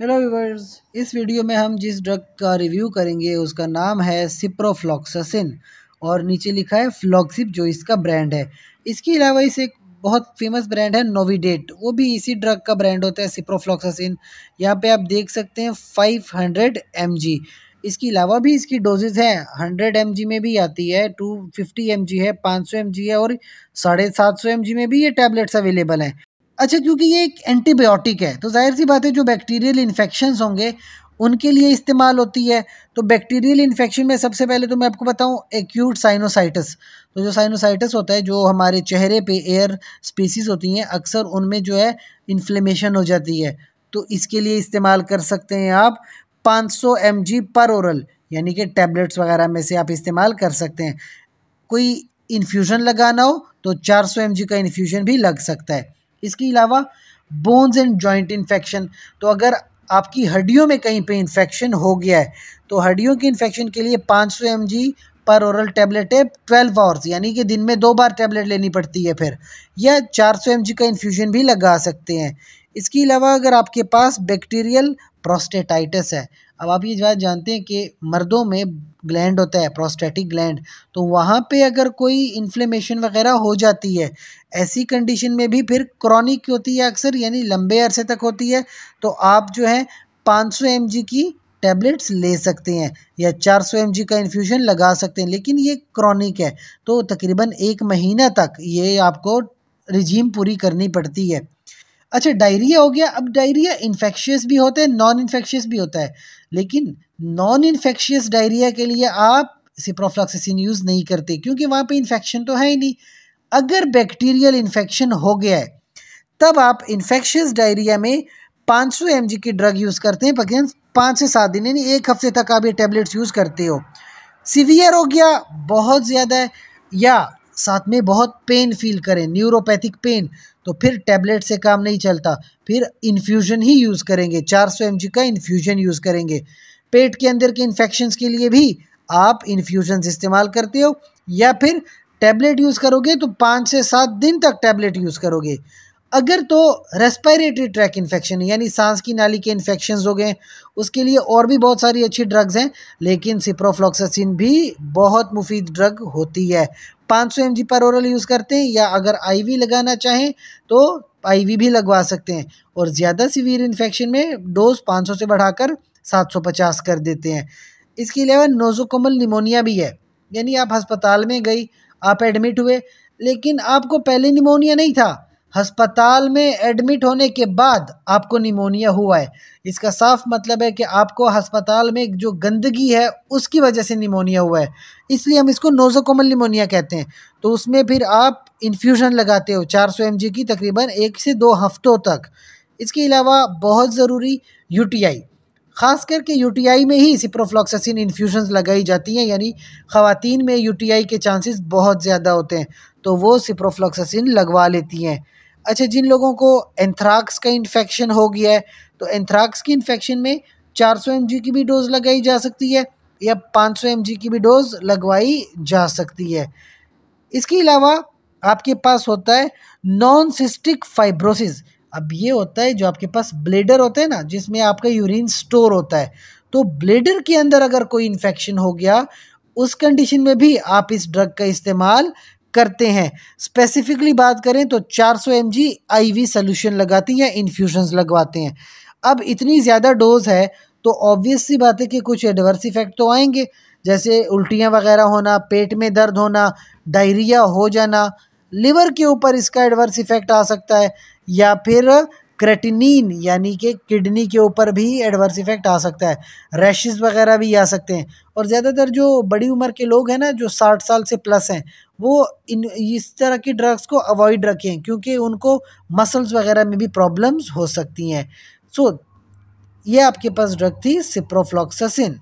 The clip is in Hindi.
हेलो व्यूवर्स इस वीडियो में हम जिस ड्रग का रिव्यू करेंगे उसका नाम है सिप्रोफ्लॉक्सासिन और नीचे लिखा है फ्लॉक्सिप जो इसका ब्रांड है इसके अलावा इस एक बहुत फेमस ब्रांड है नोविडेट वो भी इसी ड्रग का ब्रांड होता है सिप्रोफ्लॉक्सिन यहाँ पे आप देख सकते हैं 500 हंड्रेड एम इसके अलावा भी इसकी डोजेज हैं हंड्रेड एम में भी आती है टू फिफ्टी है पाँच सौ है और साढ़े सात सौ में भी ये टैबलेट्स अवेलेबल हैं अच्छा क्योंकि ये एक एंटीबायोटिक है तो जाहिर सी बात है जो बैक्टीरियल इन्फेक्शन होंगे उनके लिए इस्तेमाल होती है तो बैक्टीरियल इन्फेक्शन में सबसे पहले तो मैं आपको बताऊं एक्यूट साइनोसाइटस तो जो साइनोसाइटस होता है जो हमारे चेहरे पे एयर स्पीसीज होती हैं अक्सर उनमें जो है इन्फ्लेमेशन हो जाती है तो इसके लिए इस्तेमाल कर सकते हैं आप 500 सौ पर औरल यानी कि टैबलेट्स वगैरह में से आप इस्तेमाल कर सकते हैं कोई इन्फ्यूज़न लगाना हो तो चार सौ का इन्फ्यूज़न भी लग सकता है इसके अलावा बोन्स एंड जॉइंट इन्फेक्शन तो अगर आपकी हड्डियों में कहीं पे इन्फेक्शन हो गया है तो हड्डियों की इन्फेक्शन के लिए 500 सौ पर औरल टैबलेट है ट्वेल्व आवर्स यानी कि दिन में दो बार टैबलेट लेनी पड़ती है फिर या 400 सौ का इन्फ्यूजन भी लगा सकते हैं इसके अलावा अगर आपके पास बैक्टीरियल प्रोस्टेटाइटिस है अब आप ये बात जानते हैं कि मर्दों में ग्लैंड होता है प्रोस्टेटिक ग्लैंड तो वहाँ पे अगर कोई इन्फ्लेमेशन वगैरह हो जाती है ऐसी कंडीशन में भी फिर क्रॉनिक होती है अक्सर यानी लंबे अरसे तक होती है तो आप जो है 500 सौ की टैबलेट्स ले सकते हैं या 400 सौ का इन्फ्यूज़न लगा सकते हैं लेकिन ये क्रॉनिक है तो तकरीबन एक महीना तक ये आपको रिजीम पूरी करनी पड़ती है अच्छा डायरिया हो गया अब डायरिया इन्फेक्शियस भी होता है नॉन इन्फेक्शियस भी होता है लेकिन नॉन इन्फेक्शियस डायरिया के लिए आप सिप्रोफ्लॉक्सिसिन यूज़ नहीं करते क्योंकि वहाँ पे इन्फेक्शन तो है ही नहीं अगर बैक्टीरियल इन्फेक्शन हो गया है तब आप इन्फेक्शियस डायरिया में 500 सौ की ड्रग यूज़ करते हैं पकिन पाँच से सात दिन यानी एक हफ्ते तक आप ये टेबलेट्स यूज़ करते हो सीवियर हो गया बहुत ज़्यादा है या साथ में बहुत पेन फील करें न्यूरोपैथिक पेन तो फिर टैबलेट से काम नहीं चलता फिर इन्फ्यूज़न ही यूज़ करेंगे 400 सौ का इन्फ्यूज़न यूज़ करेंगे पेट के अंदर के इन्फेक्शन के लिए भी आप इन्फ्यूजन इस्तेमाल करते हो या फिर टैबलेट यूज़ करोगे तो पाँच से सात दिन तक टैबलेट यूज़ करोगे अगर तो रेस्पिरेटरी ट्रैक इन्फेक्शन यानी सांस की नाली के इन्फेक्शन हो गए उसके लिए और भी बहुत सारी अच्छी ड्रग्स हैं लेकिन सिप्रोफ्लॉक्सासिन भी बहुत मुफीद ड्रग होती है पाँच सौ एम पर ओरल यूज़ करते हैं या अगर वी लगाना चाहें तो वी भी लगवा सकते हैं और ज़्यादा सीवियर इन्फेक्शन में डोज सौ से बढ़ाकर पचास कर देते हैं इसके अलावा नोजोकोमल निमोनिया भी है यानी आप अस्पताल में गई आप एडमिट हुए लेकिन आपको पहले निमोनिया नहीं था हस्पताल में एडमिट होने के बाद आपको निमोनिया हुआ है इसका साफ मतलब है कि आपको अस्पताल में जो गंदगी है उसकी वजह से निमोनिया हुआ है इसलिए हम इसको नोजोकोमल निमोनिया कहते हैं तो उसमें फिर आप इन्फ्यूज़न लगाते हो 400 सौ की तकरीबन एक से दो हफ्तों तक इसके अलावा बहुत ज़रूरी यू ख़ास करके यूटीआई में ही सिप्रोफ्लॉक्सिन इन्फ्यूजन लगाई जाती हैं यानी खातन में यूटीआई के चांसेस बहुत ज़्यादा होते हैं तो वो सिप्रोफ्लॉक्सासिन लगवा लेती हैं अच्छा जिन लोगों को एंथ्राक्स का इन्फेक्शन हो गया है तो एंथ्राक्स की इन्फेक्शन में 400 सौ की भी डोज़ लगाई जा सकती है या 500 सौ की भी डोज़ लगवाई जा सकती है इसके अलावा आपके पास होता है नॉन सिस्टिक फाइब्रोसिस अब ये होता है जो आपके पास ब्लेडर होता है ना जिसमें आपका यूरिन स्टोर होता है तो ब्लेडर के अंदर अगर कोई इन्फेक्शन हो गया उस कंडीशन में भी आप इस ड्रग का इस्तेमाल करते हैं स्पेसिफिकली बात करें तो 400 सौ M G I V solution लगाती हैं या लगवाते हैं अब इतनी ज़्यादा डोज है तो ऑब्वियस सी बात है कि कुछ एडवर्स इफ़ेक्ट तो आएंगे जैसे उल्टियाँ वगैरह होना पेट में दर्द होना डायरिया हो जाना लिवर के ऊपर इसका एडवर्स इफ़ेक्ट आ सकता है या फिर क्रेटिनिन यानी कि किडनी के ऊपर भी एडवर्स इफ़ेक्ट आ सकता है रैशेज़ वगैरह भी आ सकते हैं और ज़्यादातर जो बड़ी उम्र के लोग हैं ना जो साठ साल से प्लस हैं वो इन इस तरह की ड्रग्स को अवॉइड रखें क्योंकि उनको मसल्स वगैरह में भी प्रॉब्लम्स हो सकती हैं सो so, ये आपके पास ड्रग थी सिप्रोफ्लॉक्सिन